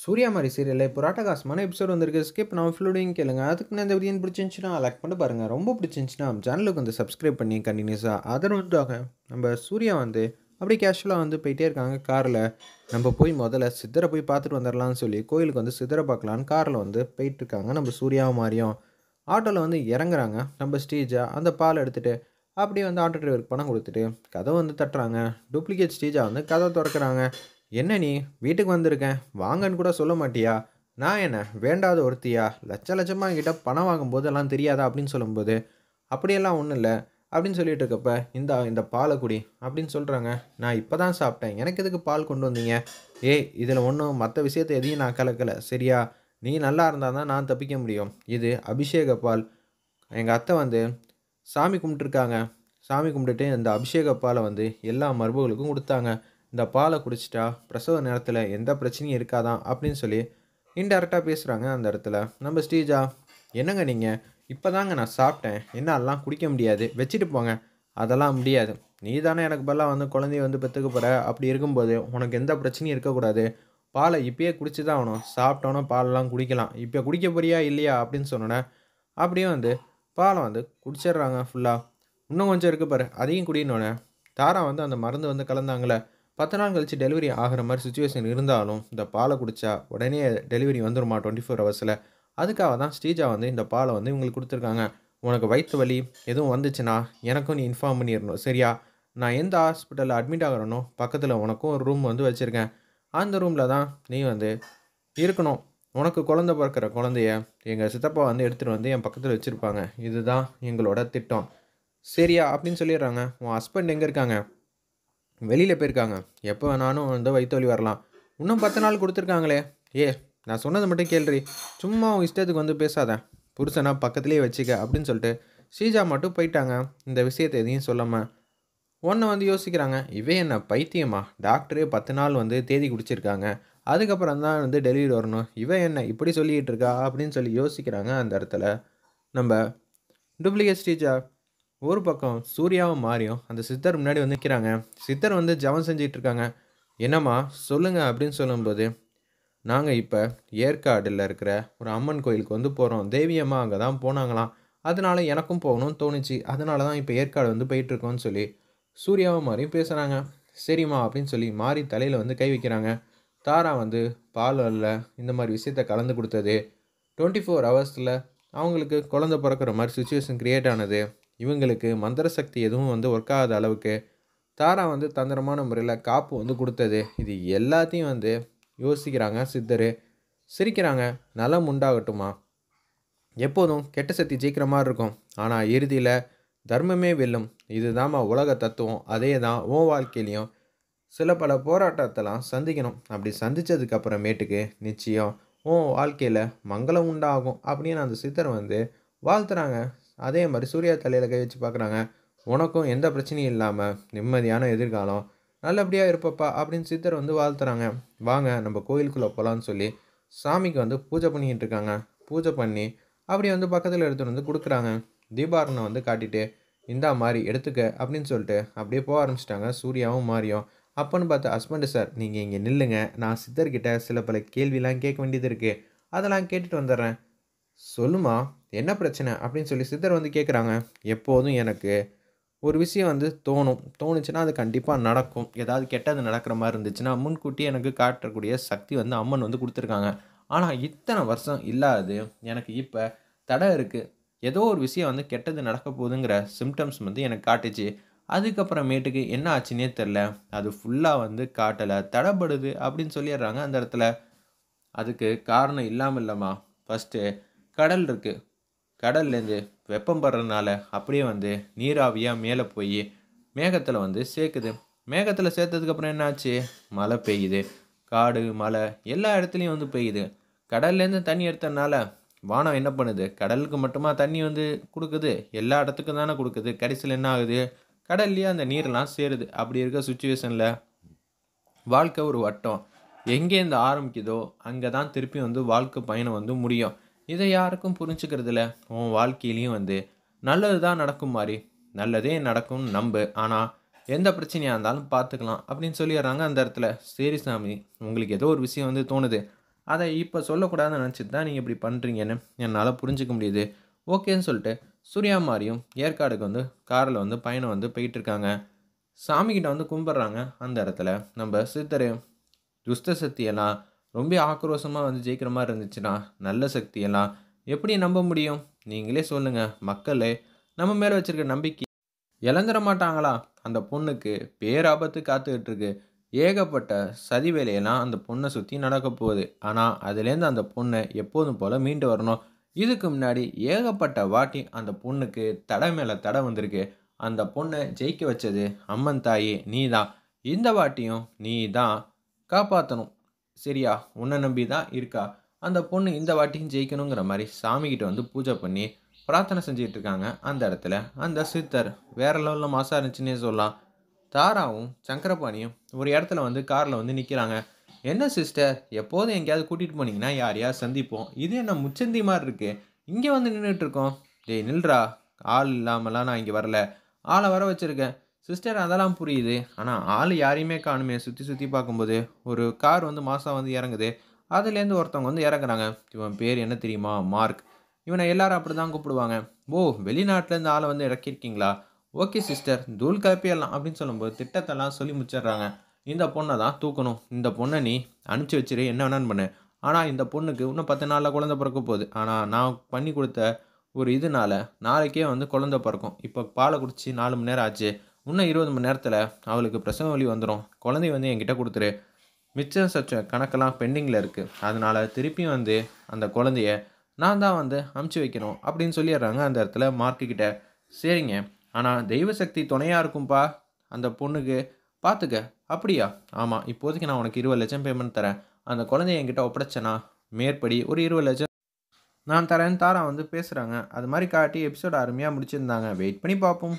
சூர்யா மாதிரி சீரியலில் இப்போ ராட்டகாசமான எபிசோட் வந்திருக்கு ஸ்கிப் நான் ஃபுல்லோடையும் கேளுங்க அதுக்கு நான் இந்த வீடியோ பிடிச்சிருந்துச்சுன்னா லைக் பண்ணி பாருங்கள் ரொம்ப பிடிச்சிருந்துச்சுன்னா சேனலுக்கு வந்து சப்ஸ்கிரைப் பண்ணி கண்டினியூஸாக ஆதரவு ஆக நம்ம சூர்யா வந்து அப்படி கேஷுவலாக வந்து போயிட்டே இருக்காங்க காரில் நம்ம போய் முதல்ல சித்தரை போய் பார்த்துட்டு வந்துடலாம்னு சொல்லி கோயிலுக்கு வந்து சித்தரை பார்க்கலான்னு காரில் வந்து போயிட்டுருக்காங்க நம்ம சூர்யாவை மாதிரியும் ஆட்டோவில் வந்து இறங்குறாங்க நம்ம ஸ்டேஜாக அந்த பால் எடுத்துகிட்டு அப்படியே வந்து ஆட்டோ டிரைவருக்கு பணம் கொடுத்துட்டு கதை வந்து தட்டுறாங்க டூப்ளிகேட் ஸ்டேஜாக வந்து கதை திறக்கிறாங்க என்ன நீ வீட்டுக்கு வந்திருக்கேன் வாங்கன்னு கூட சொல்ல மாட்டியா நான் என்ன வேண்டாத ஒருத்தியா லட்ச லட்சமாக என்கிட்ட பணம் எல்லாம் தெரியாதா அப்படின்னு சொல்லும்போது அப்படியெல்லாம் ஒன்றும் இல்லை அப்படின்னு சொல்லிட்டு இருக்கப்ப இந்த இந்த பாலை குடி அப்படின்னு சொல்கிறாங்க நான் இப்போ தான் சாப்பிட்டேன் எனக்கு எதுக்கு பால் கொண்டு வந்தீங்க ஏய் இதில் ஒன்றும் மற்ற விஷயத்தை எதையும் நான் கலக்கலை சரியா நீ நல்லா இருந்தால் தான் நான் தப்பிக்க முடியும் இது அபிஷேக பால் எங்கள் அத்தை வந்து சாமி கும்பிட்டுருக்காங்க சாமி கும்பிட்டுட்டு இந்த அபிஷேக பாலை வந்து எல்லா மரபுகளுக்கும் கொடுத்தாங்க இந்த பாலை குடிச்சிட்டா பிரசவ நேரத்தில் எந்த பிரச்சனையும் இருக்காதான் அப்படின்னு சொல்லி இன்டெரக்டாக பேசுகிறாங்க அந்த இடத்துல நம்ம ஸ்டீஜா என்னங்க நீங்கள் இப்போ தாங்க நான் சாப்பிட்டேன் என்னாலாம் குடிக்க முடியாது வச்சுட்டு போங்க அதெல்லாம் முடியாது நீ தானே எனக்கு பதிலாக வந்து குழந்தைய வந்து பெற்றுக்க போகிற அப்படி இருக்கும்போது உனக்கு எந்த பிரச்சனையும் இருக்கக்கூடாது பாலை இப்பயே குடிச்சு தான் ஆகணும் சாப்பிட்டோன்னா பாலெல்லாம் குடிக்கலாம் இப்போ குடிக்க போறியா இல்லையா அப்படின்னு சொன்னோன்னே அப்படியே வந்து பாலை வந்து குடிச்சிடுறாங்க ஃபுல்லாக இன்னும் கொஞ்சம் இருக்குது பாரு அதையும் குடினோடனே தாரா வந்து அந்த மருந்து வந்து கலந்தாங்களே பத்து நாள் கழித்து டெலிவரி ஆகிற மாதிரி சுச்சுவேஷன் இருந்தாலும் இந்த பாலை குடித்தா உடனே டெலிவரி வந்துடுமா டுவெண்ட்டி ஃபோர் ஹவர்ஸில் அதுக்காக தான் ஸ்ரீஜா வந்து இந்த பாலை வந்து இவங்களுக்கு கொடுத்துருக்காங்க உனக்கு வயிற்று வலி எதுவும் வந்துச்சுன்னா எனக்கும் நீ இன்ஃபார்ம் பண்ணிடணும் சரியா நான் எந்த ஹாஸ்பிட்டலில் அட்மிட் ஆகிறனோ பக்கத்தில் உனக்கும் ஒரு ரூம் வந்து வச்சுருக்கேன் அந்த ரூமில் தான் நீ வந்து இருக்கணும் உனக்கு குழந்த பிறக்கிற குழந்தைய எங்கள் சித்தப்பா வந்து எடுத்துகிட்டு வந்து என் பக்கத்தில் வச்சுருப்பாங்க இதுதான் எங்களோட திட்டம் சரியா அப்படின்னு சொல்லிடுறாங்க உன் ஹஸ்பண்ட் எங்கே இருக்காங்க வெளியில் போயிருக்காங்க எப்போ வேணாலும் வந்து வயிற்று வரலாம் இன்னும் பத்து நாள் கொடுத்துருக்காங்களே ஏ நான் சொன்னது மட்டும் கேள்றி சும்மா உங்கள் இஷ்டத்துக்கு வந்து பேசாத புருஷனா பக்கத்துலேயே வச்சுக்க அப்படின்னு சொல்லிட்டு ஸ்ரீஜா மட்டும் போயிட்டாங்க இந்த விஷயத்தை எதையும் சொல்லாமல் ஒன்று வந்து யோசிக்கிறாங்க இவே என்ன பைத்தியமா டாக்டரே பத்து நாள் வந்து தேதி குடிச்சிருக்காங்க அதுக்கப்புறம் தான் வந்து டெலிவரி வரணும் இவன் என்ன இப்படி சொல்லிகிட்டு இருக்கா அப்படின்னு சொல்லி யோசிக்கிறாங்க அந்த இடத்துல நம்ம டூப்ளிகேட் ஸ்ரீஜா ஒரு பக்கம் சூர்யாவும் மாறியும் அந்த சித்தர் முன்னாடி வந்து நிற்கிறாங்க சித்தர் வந்து ஜவம் செஞ்சிகிட்டு இருக்காங்க என்னம்மா சொல்லுங்கள் அப்படின்னு சொல்லும்போது நாங்கள் இப்போ ஏற்காடில் இருக்கிற ஒரு அம்மன் கோயிலுக்கு வந்து போகிறோம் தேவியம்மா அங்கே தான் போனாங்களாம் அதனால் எனக்கும் போகணும்னு தோணுச்சு அதனால தான் இப்போ ஏற்காடு வந்து போயிட்டுருக்கோன்னு சொல்லி சூர்யாவும் மாறியும் பேசுகிறாங்க சரிம்மா அப்படின்னு சொல்லி மாறி தலையில் வந்து கை வைக்கிறாங்க தாரா வந்து பால் அல்ல இந்த மாதிரி விஷயத்த கலந்து கொடுத்தது டுவெண்ட்டி ஃபோர் ஹவர்ஸில் அவங்களுக்கு குழந்த பிறக்கிற மாதிரி சுச்சுவேஷன் க்ரியேட் ஆனது இவங்களுக்கு மந்திர சக்தி எதுவும் வந்து ஒர்க் ஆகாத அளவுக்கு தாரா வந்து தந்திரமான முறையில் காப்பு வந்து கொடுத்தது இது எல்லாத்தையும் வந்து யோசிக்கிறாங்க சித்தர் சிரிக்கிறாங்க நலம் உண்டாகட்டுமா எப்போதும் கெட்ட சக்தி ஜெயிக்கிற மாதிரி இருக்கும் ஆனால் இறுதியில் தர்மமே வெல்லும் இதுதாம்மா உலக தத்துவம் அதே தான் ஓ வாழ்க்கையிலையும் சில பல போராட்டத்தெல்லாம் சந்திக்கணும் அப்படி சந்தித்ததுக்கப்புறமேட்டுக்கு நிச்சயம் உன் வாழ்க்கையில் மங்களம் உண்டாகும் அப்படின்னு அந்த சித்தர் வந்து வாழ்த்துறாங்க அதே மாதிரி சூர்யா தலையில் கை வச்சு பார்க்குறாங்க உனக்கும் எந்த பிரச்சனையும் இல்லாமல் நிம்மதியான எதிர்காலம் நல்லபடியாக இருப்பப்பா அப்படின்னு சித்தர் வந்து வாழ்த்துறாங்க வாங்க நம்ம கோயிலுக்குள்ளே போகலான்னு சொல்லி சாமிக்கு வந்து பூஜை பண்ணிக்கிட்டு இருக்காங்க பூஜை பண்ணி அப்படி வந்து பக்கத்தில் எடுத்துகிட்டு வந்து கொடுக்குறாங்க தீபாரணை வந்து காட்டிட்டு இந்த மாதிரி எடுத்துக்க அப்படின்னு சொல்லிட்டு அப்படியே போக ஆரம்பிச்சிட்டாங்க சூர்யாவும் மாறியும் அப்போன்னு பார்த்து ஹஸ்பண்டு சார் நீங்கள் இங்கே நில்லுங்க நான் சித்தர்கிட்ட சில பல கேள்விலாம் கேட்க வேண்டியது இருக்குது அதெல்லாம் கேட்டுட்டு வந்துடுறேன் சொல்லுமா என்ன பிரச்சனை அப்படின்னு சொல்லி சித்தர் வந்து கேட்குறாங்க எப்போதும் எனக்கு ஒரு விஷயம் வந்து தோணும் தோணுச்சுன்னா அது கண்டிப்பாக நடக்கும் ஏதாவது கெட்டது நடக்கிற மாதிரி இருந்துச்சுன்னா முன்கூட்டி எனக்கு காட்டக்கூடிய சக்தி வந்து அம்மன் வந்து கொடுத்துருக்காங்க ஆனால் இத்தனை வருஷம் இல்லாது எனக்கு இப்போ தடை இருக்குது ஏதோ ஒரு விஷயம் வந்து கெட்டது நடக்க போகுதுங்கிற சிம்டம்ஸ் வந்து எனக்கு காட்டுச்சு அதுக்கப்புறமேட்டுக்கு என்ன ஆச்சுன்னே தெரில அது ஃபுல்லாக வந்து காட்டலை தடைப்படுது அப்படின்னு சொல்லிடுறாங்க அந்த இடத்துல அதுக்கு காரணம் இல்லாமல் இல்லைம்மா ஃபஸ்ட்டு கடல் இருக்குது கடல்லேருந்து வெப்பம் படுறதுனால அப்படியே வந்து நீராவியாக மேலே போய் மேகத்தில் வந்து சேர்க்குது மேகத்தில் சேர்த்ததுக்கப்புறம் என்னாச்சு மழை பெய்யுது காடு மழை எல்லா இடத்துலையும் வந்து பெய்யுது கடல்லேருந்து தண்ணி எடுத்ததுனால வானம் என்ன பண்ணுது கடலுக்கு மட்டுமா தண்ணி வந்து கொடுக்குது எல்லா இடத்துக்கும் தானே கொடுக்குது கடைசியில் என்ன ஆகுது கடல்லையே அந்த நீர்லாம் சேருது அப்படி இருக்க சுச்சுவேஷனில் வாழ்க்கை ஒரு வட்டம் எங்கே இந்த ஆரம்பிக்குதோ அங்கே தான் திருப்பி வந்து வாழ்க்கை பயணம் வந்து முடியும் இதை யாருக்கும் இல்லை உன் வாழ்க்கையிலையும் வந்து நல்லது தான் நடக்கும் மாதிரி நல்லதே நடக்கும்னு நம்பு ஆனால் எந்த பிரச்சனையாக இருந்தாலும் பார்த்துக்கலாம் அப்படின்னு சொல்லிடுறாங்க அந்த இடத்துல சரி சாமி உங்களுக்கு ஏதோ ஒரு விஷயம் வந்து தோணுது அதை இப்போ சொல்லக்கூடாதுன்னு நினச்சிட்டு தான் நீங்கள் இப்படி பண்ணுறீங்கன்னு என்னால் புரிஞ்சிக்க முடியுது ஓகேன்னு சொல்லிட்டு சூர்யா மாதிரியும் ஏற்காடுக்கு வந்து காரில் வந்து பயணம் வந்து போயிட்டுருக்காங்க சாமிக்கிட்ட வந்து கும்பிட்றாங்க அந்த இடத்துல நம்ம சித்தர் துஷ்ட சக்தியெல்லாம் ரொம்ப ஆக்ரோஷமாக வந்து ஜெயிக்கிற மாதிரி இருந்துச்சுன்னா நல்ல சக்தியெல்லாம் எப்படி நம்ப முடியும் நீங்களே சொல்லுங்கள் மக்களே நம்ம மேலே வச்சுருக்க நம்பிக்கை இழந்துட மாட்டாங்களா அந்த பொண்ணுக்கு பேராபத்து காத்துக்கிட்டு இருக்கு ஏகப்பட்ட சதி வேலையெல்லாம் அந்த பொண்ணை சுற்றி நடக்க போகுது ஆனால் அதுலேருந்து அந்த பொண்ணை எப்போதும் போல் மீண்டு வரணும் இதுக்கு முன்னாடி ஏகப்பட்ட வாட்டி அந்த பொண்ணுக்கு தடை மேலே தடை வந்திருக்கு அந்த பொண்ணை ஜெயிக்க வச்சது அம்மன் தாயி நீ தான் இந்த வாட்டியும் நீ தான் காப்பாற்றணும் சரியா உன்னை நம்பி தான் இருக்கா அந்த பொண்ணு இந்த வாட்டியும் ஜெயிக்கணுங்கிற மாதிரி சாமிக்கிட்ட வந்து பூஜை பண்ணி பிரார்த்தனை செஞ்சுட்டு இருக்காங்க அந்த இடத்துல அந்த சித்தர் வேறு லெவலில் மாசாக இருந்துச்சுன்னே சொல்லலாம் தாராவும் சங்கரபாணியும் ஒரு இடத்துல வந்து காரில் வந்து நிற்கிறாங்க என்ன சிஸ்டர் எப்போதும் எங்கேயாவது கூட்டிகிட்டு போனீங்கன்னா யார் சந்திப்போம் இது என்ன முச்சந்தி மாதிரி இருக்குது இங்கே வந்து நின்றுட்டுருக்கோம் டேய் நில்ரா ஆள் இல்லாமலாம் நான் இங்கே வரல ஆளை வர வச்சுருக்கேன் சிஸ்டர் அதெல்லாம் புரியுது ஆனால் ஆள் யாரையுமே காணுமே சுற்றி சுற்றி பார்க்கும்போது ஒரு கார் வந்து மாதம் வந்து இறங்குது அதுலேருந்து ஒருத்தவங்க வந்து இறங்குறாங்க இவன் பேர் என்ன தெரியுமா மார்க் இவனை எல்லாரும் அப்படி தான் கூப்பிடுவாங்க ஓ வெளிநாட்டிலேருந்து ஆளை வந்து இறக்கியிருக்கீங்களா ஓகே சிஸ்டர் தூள் கலப்பியெல்லாம் அப்படின்னு சொல்லும்போது திட்டத்தெல்லாம் சொல்லி முடிச்சிடுறாங்க இந்த பொண்ணை தான் தூக்கணும் இந்த பொண்ணை நீ அனுப்பிச்சி வச்சிரு என்ன வேணான்னு பண்ணு ஆனால் இந்த பொண்ணுக்கு இன்னும் பத்து நாளில் குழந்த பிறக்க போகுது ஆனால் நான் பண்ணி கொடுத்த ஒரு இதனால நாளைக்கே வந்து குழந்த பிறக்கும் இப்போ பாலை குடிச்சு நாலு மணி நேரம் ஆச்சு இன்னும் இருபது மணி நேரத்தில் அவளுக்கு பிரசவ வலி வந்துடும் குழந்தை வந்து என்கிட்ட கொடுத்துரு மிச்சம் சச்ச கணக்கெல்லாம் பெண்டிங்கில் இருக்குது அதனால் திருப்பியும் வந்து அந்த குழந்தைய நான் தான் வந்து அமுச்சு வைக்கணும் அப்படின்னு சொல்லிடுறாங்க அந்த இடத்துல மார்க்கிட்ட சரிங்க ஆனால் தெய்வ சக்தி துணையாக இருக்கும்ப்பா அந்த பொண்ணுக்கு பார்த்துக்க அப்படியா ஆமாம் இப்போதைக்கு நான் உனக்கு இருபது லட்சம் பேமெண்ட் தரேன் அந்த குழந்தைய என்கிட்ட ஒப்படைச்சனா மேற்படி ஒரு இருபது லட்சம் நான் தரேன்னு தாரா வந்து பேசுகிறாங்க அது மாதிரி காட்டி எபிசோட் அருமையாக முடிச்சிருந்தாங்க வெயிட் பண்ணி பார்ப்போம்